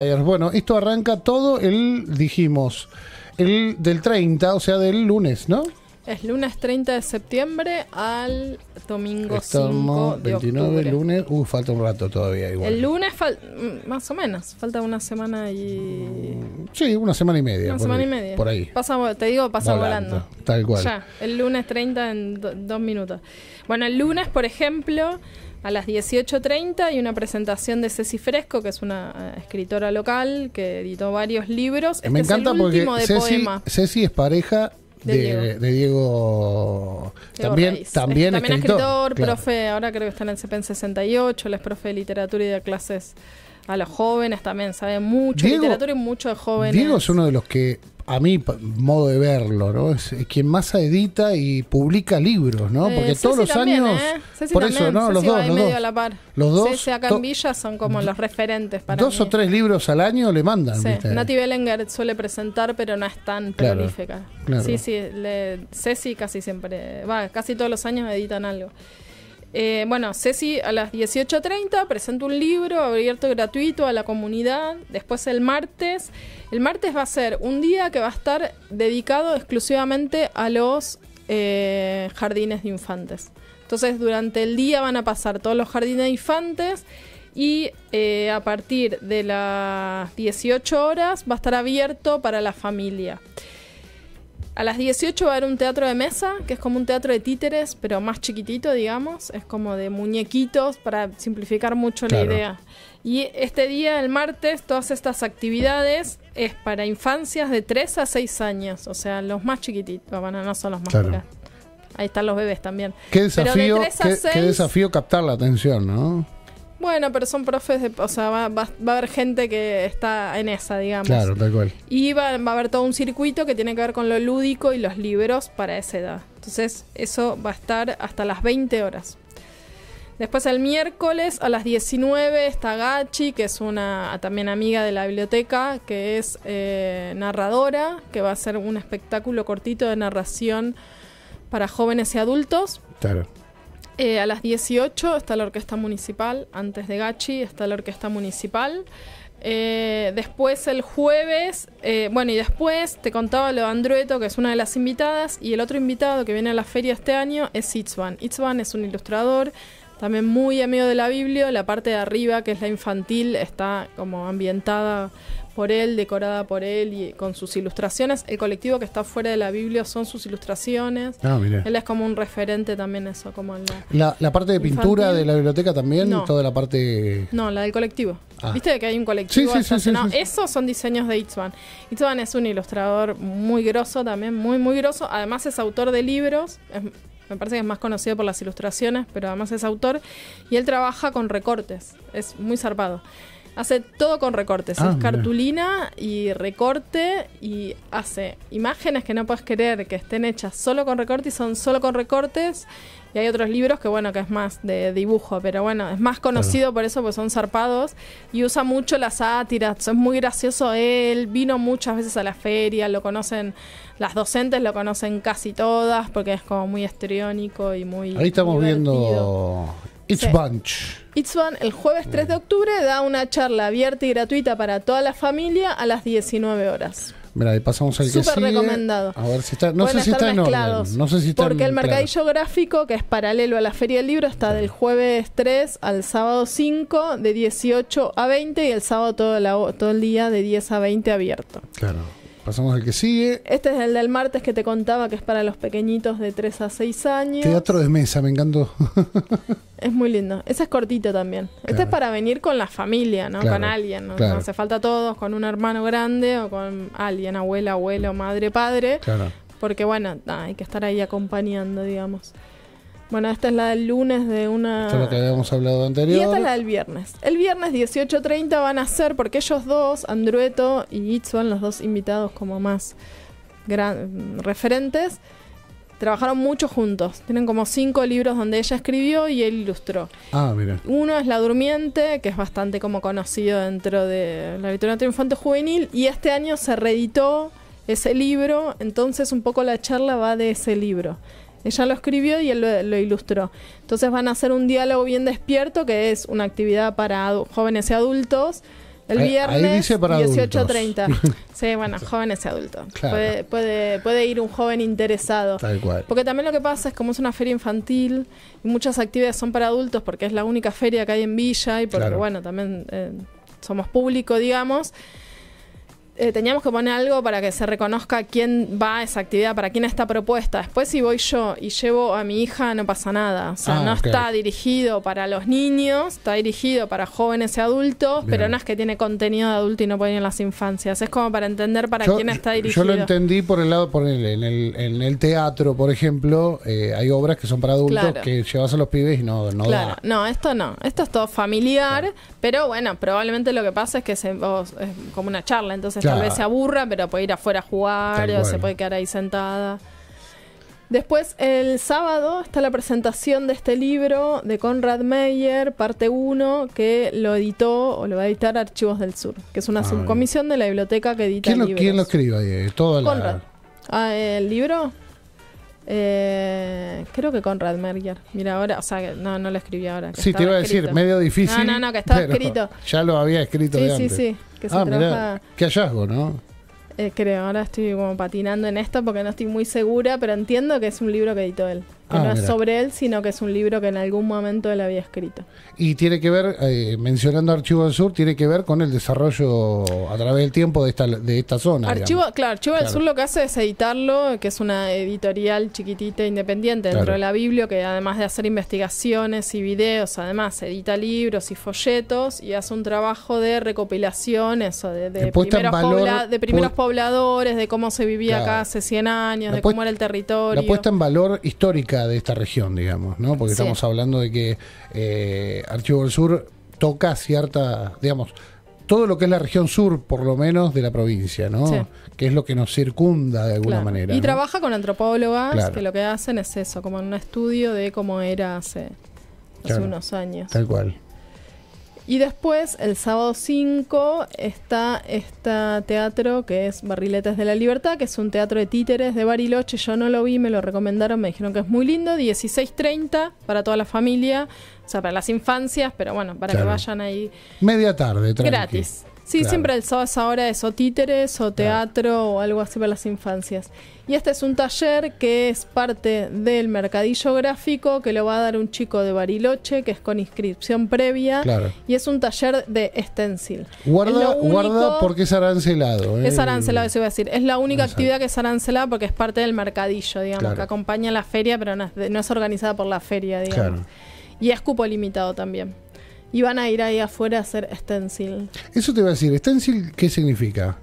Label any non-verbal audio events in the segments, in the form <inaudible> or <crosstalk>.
Eh, bueno, esto arranca todo el, dijimos, el del 30, o sea, del lunes, ¿no? Es lunes 30 de septiembre al domingo Estamos 5 de 29 lunes, uh, falta un rato todavía igual. El lunes mm, más o menos, falta una semana y Sí, una semana y media. Una semana y media. Por ahí. te digo, pasa volando. Tal cual. Ya, el lunes 30 en dos minutos. Bueno, el lunes, por ejemplo, a las 18.30 hay una presentación de Ceci Fresco, que es una eh, escritora local que editó varios libros. Eh, me este encanta es el de Ceci, poema. Ceci es pareja de, Diego. también también, escritor, profe ahora creo que está en el CPN 68 él es profe de literatura y de clases a los jóvenes también, sabe mucho de literatura y mucho de jóvenes. Diego es uno de los que, a mi modo de verlo, ¿no? Es, quien más edita y publica libros, ¿no? Eh, Porque todos los años. ¿eh? Por eso, ¿no? los dos. Los dos. los acá en Villa son como los referentes para. Dos o tres libros al año le mandan. Sí. Nati Bellinger suele presentar, pero no es tan prolífica. Sí, sí. casi siempre. Va, casi todos los años editan algo. Eh, bueno, Ceci a las 18.30 presenta un libro abierto gratuito a la comunidad. Después el martes. El martes va a ser un día que va a estar dedicado exclusivamente a los eh, jardines de infantes. Entonces durante el día van a pasar todos los jardines de infantes y eh, a partir de las 18 horas va a estar abierto para la familia. A las 18 va a haber un teatro de mesa, que es como un teatro de títeres, pero más chiquitito, digamos. Es como de muñequitos, para simplificar mucho la idea. Y este día, el martes, todas estas actividades es para infancias de 3 a 6 años. O sea, los más chiquititos, no son los más grandes. Ahí están los bebés también. Qué desafío, qué desafío captar la atención, ¿no? Bueno, pero son profes de. O sea, va, a haber gente que está en esa, digamos. Claro, tal cual. Y va, a haber todo un circuito que tiene que ver con lo lúdico y los libros para esa edad. Entonces, eso va a estar hasta las 20 horas. Después el miércoles a las 19 está Gachi, que es una también amiga de la biblioteca, que es eh, narradora, que va a hacer un espectáculo cortito de narración para jóvenes y adultos. Claro. Eh, a las 18 está la orquesta municipal, antes de Gachi está la orquesta municipal. Eh, después el jueves, eh, bueno, y después te contaba lo de Andrueto, que es una de las invitadas, y el otro invitado que viene a la feria este año es Itzvan. Itzvan es un ilustrador, también muy amigo de la Biblia, la parte de arriba, que es la infantil, está como ambientada por él, decorada por él y con sus ilustraciones. El colectivo que está fuera de la Biblia son sus ilustraciones. Ah, él es como un referente también eso, como la, la, parte de pintura de la biblioteca también, toda la parte No, la del colectivo. Ah. ¿Viste que hay un colectivo? no, esos son diseños de Itzvan. Itzvan es un ilustrador muy grosso también, muy muy grosso, además es autor de libros, me parece que es más conocido por las ilustraciones, pero además es autor y él trabaja con recortes, es muy zarpado. Hace todo con recortes. Ah, es cartulina y recorte y hace imágenes que no puedes querer que estén hechas solo con recorte y son solo con recortes. Y hay otros libros que, bueno, que es más de dibujo, pero bueno, es más conocido por eso, pues son zarpados y usa mucho las sátiras. Es muy gracioso él, vino muchas veces a la feria, lo conocen, las docentes lo conocen casi todas, porque es como muy estriónico y muy. Ahí estamos viendo It's Bunch. It's Bunch, el jueves 3 de octubre, da una charla abierta y gratuita para toda la familia a las 19 horas. Mira, y pasamos al que recomendado. A ver si está. No sé si está en No sé si Porque el mercadillo gráfico, que es paralelo a la Feria del Libro, está del jueves 3 al sábado 5, de 18 a 20, y el sábado todo el día de 10 a 20 abierto. Claro. Pasamos al que sigue. Este es el del martes que te contaba que es para los pequeñitos de 3 a 6 años. Teatro de mesa, me encantó. <laughs> es muy lindo. Ese es cortito también. Este es para venir con la familia, ¿no? con alguien. ¿no? hace falta todos, con un hermano grande o con alguien, abuela, abuelo, madre, padre. Porque bueno, hay que estar ahí acompañando, digamos. Bueno, esta es la del lunes de una... Esto es lo que habíamos hablado anterior. Y esta es la del viernes. El viernes 18.30 van a ser, porque ellos dos, Andrueto y Itzuan, los dos invitados como más referentes, trabajaron mucho juntos. Tienen como cinco libros donde ella escribió y él ilustró. Ah, mira. Uno es La Durmiente, que es bastante como conocido dentro de la literatura triunfante juvenil, y este año se reeditó ese libro, entonces un poco la charla va de ese libro ella lo escribió y él lo, ilustró. Entonces van a hacer un diálogo bien despierto, que es una actividad para jóvenes y adultos. El viernes 18.30. <laughs> sí, bueno, jóvenes y adultos. Puede, puede, puede, ir un joven interesado. Tal cual. Porque también lo que pasa es como es una feria infantil y muchas actividades son para adultos porque es la única feria que hay en Villa y porque, bueno, también eh, somos público, digamos. Eh, teníamos que poner algo para que se reconozca quién va a esa actividad, para quién está propuesta. Después si voy yo y llevo a mi hija, no pasa nada. O sea, ah, no está dirigido para los niños, está dirigido para jóvenes y adultos, pero no es que tiene contenido de adulto y no puede ir en las infancias. Es como para entender para quién está dirigido. Yo lo entendí por el lado, por el, en, el, teatro, por ejemplo, eh, hay obras que son para adultos que llevas a los pibes y no, no claro. Da. No, esto no. Esto es todo familiar, pero bueno, probablemente lo que pasa es que se, es como una charla, entonces Tal vez se aburra, pero puede ir afuera a jugar o se puede quedar ahí sentada. Después, el sábado, está la presentación de este libro de Conrad Meyer, parte 1, que lo editó o lo va a editar Archivos del Sur, que es una ah, subcomisión de la biblioteca que edita ¿Quién lo, libros. ¿Quién lo escribe? Todo Conrad. Ah, ¿El libro? Eh, creo que Conrad Merger. Mira, ahora, o sea, no, no lo escribí ahora. sí, te iba a decir, medio difícil. No, no, no, que estaba escrito. Ya lo había escrito. Sí, sí, Que ah, qué hallazgo, ¿no? Eh, creo, ahora estoy como patinando en esto porque no estoy muy segura, pero entiendo que es un libro que editó él. Ah, no es sobre él, sino que es un libro que en algún momento él había escrito. Y tiene que ver, eh, mencionando Archivo del Sur, tiene que ver con el desarrollo a través del tiempo de esta, zona. Archivo, claro, Archivo del Sur lo que hace es editarlo, que es una editorial chiquitita independiente dentro de la Biblia, que además de hacer investigaciones y videos, además edita libros y folletos y hace un trabajo de recopilaciones de, eh, primeros, de primeros pobladores, de cómo se vivía acá hace 100 años, de cómo era el territorio. La puesta en valor histórica de esta región, digamos, ¿no? Porque estamos hablando de que eh, Archivo del Sur toca cierta, digamos, todo lo que es la región sur, por lo menos, de la provincia, ¿no? Que es lo que nos circunda de alguna manera. Y trabaja con antropólogas que lo que hacen es eso, como en un estudio de cómo era hace, unos años. Tal cual. Y después, el sábado 5, está este teatro que es Barriletes de la Libertad, que es un teatro de títeres de Bariloche. Yo no lo vi, me lo recomendaron, me dijeron que es muy lindo. 16.30 para toda la familia, o sea, para las infancias, pero bueno, para que vayan ahí. Media tarde, Gratis. Sí, siempre el es ahora eso o títeres o teatro o algo así para las infancias. Y este es un taller que es parte del mercadillo gráfico que lo va a dar un chico de Bariloche, que es con inscripción previa. Y es un taller de stencil. Guarda, guarda porque es arancelado. ¿eh? Es arancelado, eso iba a decir. Es la única actividad que es arancelada porque es parte del mercadillo, digamos, que acompaña la feria, pero no es, no es organizada por la feria, digamos. Y es cupo limitado también. Y van a ir ahí afuera a hacer stencil. Eso te iba a decir, ¿stencil qué significa?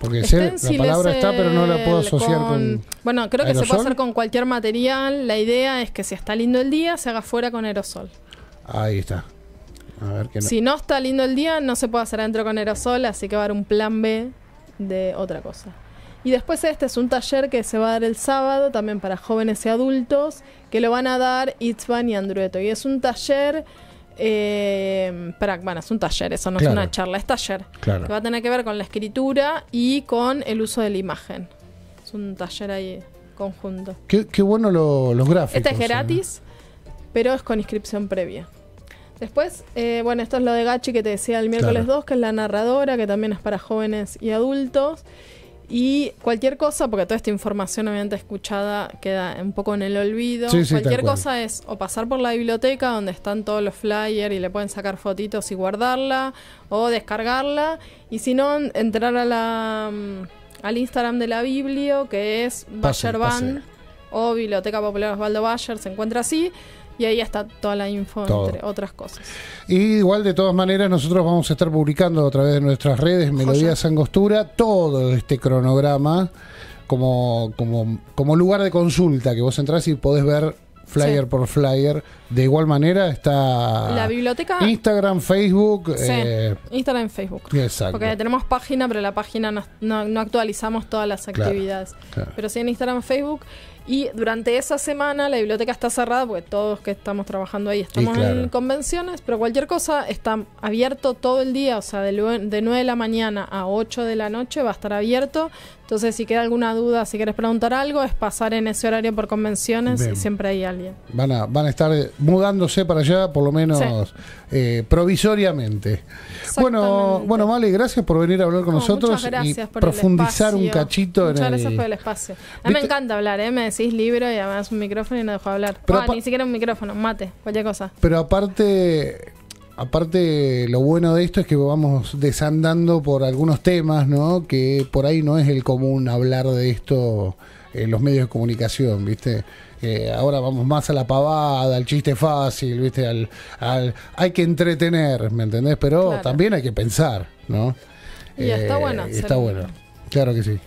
Porque la palabra está, pero no la puedo asociar con. bueno, creo que se puede hacer con cualquier material. La idea es que si está lindo el día, se haga fuera con aerosol. Ahí está. A ver qué Si no está lindo el día, no se puede hacer adentro con aerosol, así que va a haber un plan B de otra cosa. Y después este es un taller que se va a dar el sábado, también para jóvenes y adultos, que lo van a dar Itzvan y Andrueto. Y es un taller eh, bueno, es un taller, eso no es una charla, es taller. Que va a tener que ver con la escritura y con el uso de la imagen. Es un taller ahí conjunto. Qué, bueno los gráficos. Este es ¿eh? gratis, pero es con inscripción previa. Después, eh, bueno, esto es lo de Gachi que te decía el miércoles 2, que es la narradora, que también es para jóvenes y adultos. Y cualquier cosa, porque toda esta información obviamente escuchada queda un poco en el olvido, cualquier cosa es o pasar por la biblioteca donde están todos los flyers y le pueden sacar fotitos y guardarla, o descargarla, y si no, entrar a la, mm, al Instagram de la Biblio, que es Bayerban o Biblioteca Popular Osvaldo Bayer, se encuentra así. Y ahí está toda la info, entre otras cosas. Y igual, de todas maneras, nosotros vamos a estar publicando a través de nuestras redes Melodías Angostura todo este cronograma como, como, lugar de consulta, que vos entrás y podés ver flyer por flyer. De igual manera está la biblioteca Instagram, Facebook. Eh, Instagram, Facebook. Exacto. Porque tenemos página, pero la página no, actualizamos todas las actividades. Pero sí en Instagram, Facebook. Y durante esa semana la biblioteca está cerrada, porque todos que estamos trabajando ahí estamos en convenciones, pero cualquier cosa está abierto todo el día, o sea, de, de 9 de la mañana a 8 de la noche va a estar abierto. Entonces, si queda alguna duda, si quieres preguntar algo, es pasar en ese horario por convenciones y siempre hay alguien. Van a, van a estar eh, mudándose para allá, por lo menos eh, provisoriamente. Bueno, bueno, vale gracias por venir a hablar con nosotros y profundizar un cachito muchas gracias por el espacio. A mí me encanta hablar, ¿eh? es libro y además un micrófono y no dejó hablar. Pero ah, ni siquiera un micrófono, mate, cualquier cosa. Pero aparte, aparte lo bueno de esto es que vamos desandando por algunos temas, ¿no? Que por ahí no es el común hablar de esto en los medios de comunicación, ¿viste? Eh, ahora vamos más a la pavada, al chiste fácil, ¿viste? Al, al hay que entretener, ¿me entendés? Pero también hay que pensar, ¿no? Y está eh, bueno. Está bueno. Claro que sí.